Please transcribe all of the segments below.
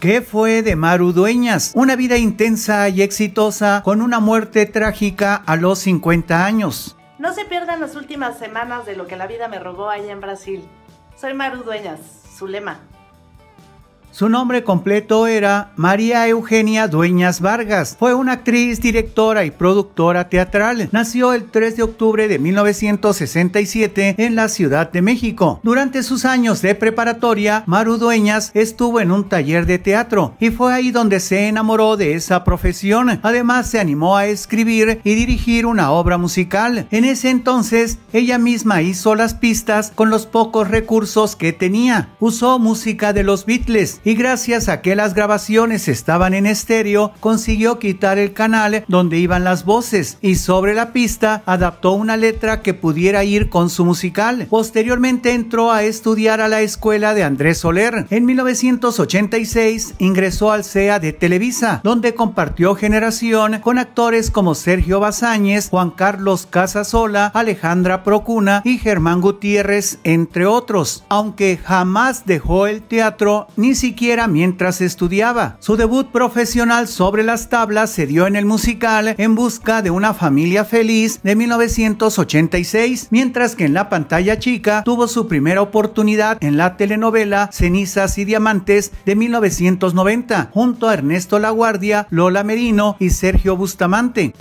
¿Qué fue de Maru Dueñas? Una vida intensa y exitosa con una muerte trágica a los 50 años. No se pierdan las últimas semanas de lo que la vida me robó allá en Brasil. Soy Maru Dueñas, su lema. Su nombre completo era María Eugenia Dueñas Vargas. Fue una actriz, directora y productora teatral. Nació el 3 de octubre de 1967 en la Ciudad de México. Durante sus años de preparatoria, Maru Dueñas estuvo en un taller de teatro y fue ahí donde se enamoró de esa profesión. Además, se animó a escribir y dirigir una obra musical. En ese entonces, ella misma hizo las pistas con los pocos recursos que tenía. Usó música de los Beatles y gracias a que las grabaciones estaban en estéreo, consiguió quitar el canal donde iban las voces y sobre la pista adaptó una letra que pudiera ir con su musical. Posteriormente entró a estudiar a la escuela de Andrés Soler. En 1986 ingresó al CEA de Televisa, donde compartió generación con actores como Sergio Bazáñez, Juan Carlos Casasola, Alejandra Procuna y Germán Gutiérrez, entre otros. Aunque jamás dejó el teatro, ni siquiera siquiera mientras estudiaba. Su debut profesional sobre las tablas se dio en el musical En Busca de una Familia Feliz de 1986, mientras que en la pantalla chica tuvo su primera oportunidad en la telenovela Cenizas y Diamantes de 1990, junto a Ernesto Laguardia, Lola Merino y Sergio Bustamante.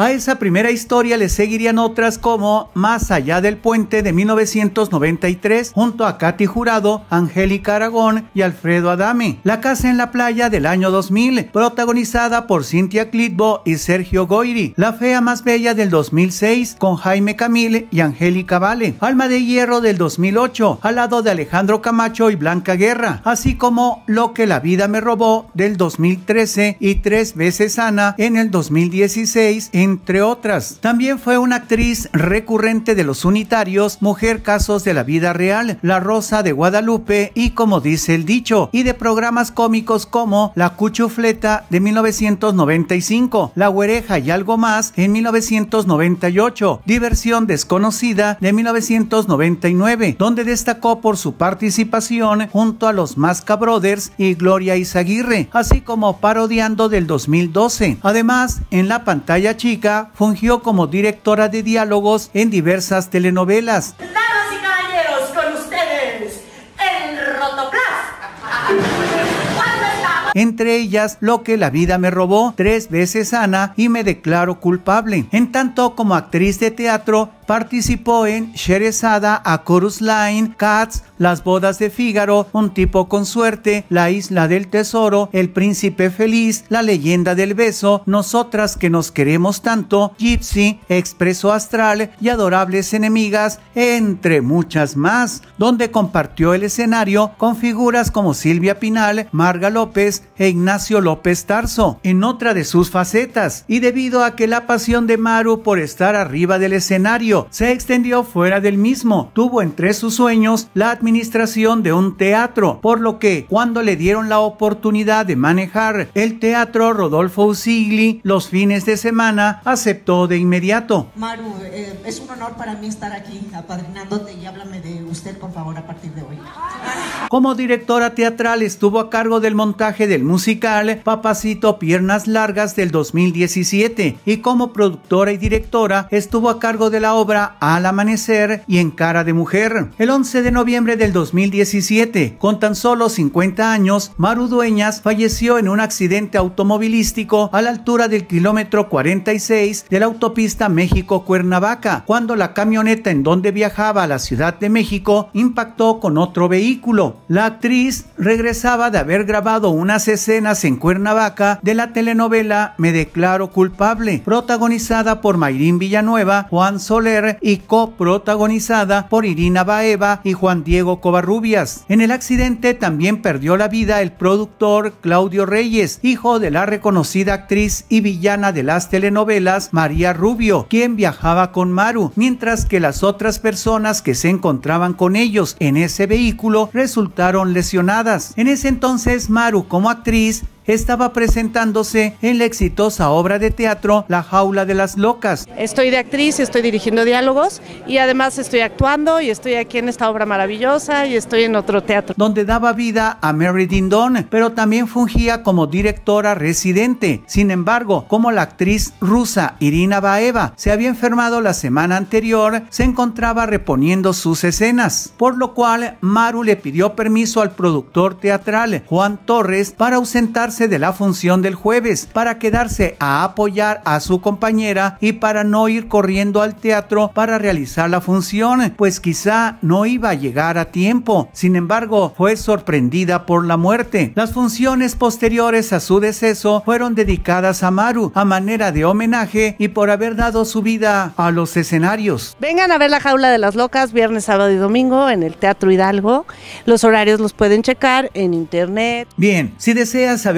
A esa primera historia le seguirían otras como Más allá del puente de 1993 junto a Katy Jurado, Angélica Aragón y Alfredo Adame, La casa en la playa del año 2000, protagonizada por Cynthia Clitbo y Sergio Goiri... La fea más bella del 2006 con Jaime Camil y Angélica Vale, Alma de hierro del 2008 al lado de Alejandro Camacho y Blanca Guerra, así como Lo que la vida me robó del 2013 y Tres veces Ana en el 2016 en entre otras. También fue una actriz recurrente de Los Unitarios, Mujer Casos de la Vida Real, La Rosa de Guadalupe y Como dice el dicho, y de programas cómicos como La Cuchufleta de 1995, La Huereja y algo más en 1998, Diversión desconocida de 1999, donde destacó por su participación junto a los Masca Brothers y Gloria Izaguirre, así como parodiando del 2012. Además, en la pantalla chica fungió como directora de diálogos en diversas telenovelas. entre ellas Lo que la vida me robó, Tres veces Ana y Me declaro culpable. En tanto como actriz de teatro, participó en Sherezada, A Chorus Line, Cats, Las Bodas de Fígaro, Un Tipo con Suerte, La Isla del Tesoro, El Príncipe Feliz, La Leyenda del Beso, Nosotras que nos queremos tanto, Gypsy, Expreso Astral y Adorables Enemigas, entre muchas más, donde compartió el escenario con figuras como Silvia Pinal, Marga López, e Ignacio López Tarso en otra de sus facetas y debido a que la pasión de Maru por estar arriba del escenario se extendió fuera del mismo, tuvo entre sus sueños la administración de un teatro, por lo que cuando le dieron la oportunidad de manejar el teatro Rodolfo Usigli los fines de semana, aceptó de inmediato. Maru, eh, es un honor para mí estar aquí apadrinándote y háblame de usted por favor a partir de hoy. Como directora teatral estuvo a cargo del montaje de musical Papacito Piernas Largas del 2017 y como productora y directora estuvo a cargo de la obra Al Amanecer y En Cara de Mujer. El 11 de noviembre del 2017, con tan solo 50 años, Maru Dueñas falleció en un accidente automovilístico a la altura del kilómetro 46 de la autopista México-Cuernavaca, cuando la camioneta en donde viajaba a la Ciudad de México impactó con otro vehículo. La actriz regresaba de haber grabado una escenas en Cuernavaca de la telenovela Me Declaro Culpable, protagonizada por Mayrín Villanueva, Juan Soler y coprotagonizada por Irina Baeva y Juan Diego Covarrubias. En el accidente también perdió la vida el productor Claudio Reyes, hijo de la reconocida actriz y villana de las telenovelas María Rubio, quien viajaba con Maru, mientras que las otras personas que se encontraban con ellos en ese vehículo resultaron lesionadas. En ese entonces Maru como como atriz, estaba presentándose en la exitosa obra de teatro La Jaula de las Locas. Estoy de actriz, estoy dirigiendo diálogos y además estoy actuando y estoy aquí en esta obra maravillosa y estoy en otro teatro. Donde daba vida a Mary Dindon, pero también fungía como directora residente. Sin embargo, como la actriz rusa Irina Baeva se había enfermado la semana anterior, se encontraba reponiendo sus escenas, por lo cual Maru le pidió permiso al productor teatral Juan Torres para ausentarse de la función del jueves para quedarse a apoyar a su compañera y para no ir corriendo al teatro para realizar la función, pues quizá no iba a llegar a tiempo. Sin embargo, fue sorprendida por la muerte. Las funciones posteriores a su deceso fueron dedicadas a Maru a manera de homenaje y por haber dado su vida a los escenarios. Vengan a ver la jaula de las locas viernes, sábado y domingo en el Teatro Hidalgo. Los horarios los pueden checar en internet. Bien, si deseas saber